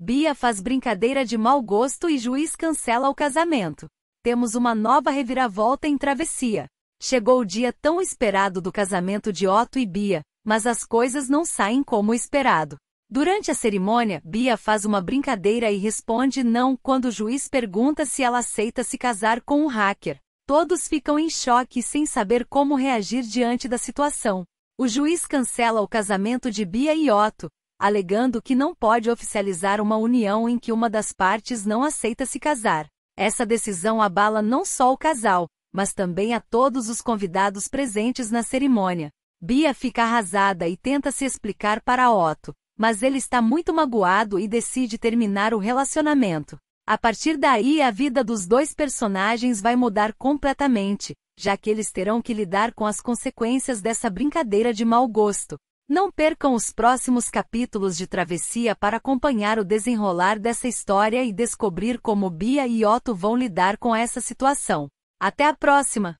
Bia faz brincadeira de mau gosto e juiz cancela o casamento. Temos uma nova reviravolta em travessia. Chegou o dia tão esperado do casamento de Otto e Bia, mas as coisas não saem como esperado. Durante a cerimônia, Bia faz uma brincadeira e responde não quando o juiz pergunta se ela aceita se casar com um hacker. Todos ficam em choque sem saber como reagir diante da situação. O juiz cancela o casamento de Bia e Otto, alegando que não pode oficializar uma união em que uma das partes não aceita se casar. Essa decisão abala não só o casal, mas também a todos os convidados presentes na cerimônia. Bia fica arrasada e tenta se explicar para Otto, mas ele está muito magoado e decide terminar o relacionamento. A partir daí, a vida dos dois personagens vai mudar completamente, já que eles terão que lidar com as consequências dessa brincadeira de mau gosto. Não percam os próximos capítulos de Travessia para acompanhar o desenrolar dessa história e descobrir como Bia e Otto vão lidar com essa situação. Até a próxima!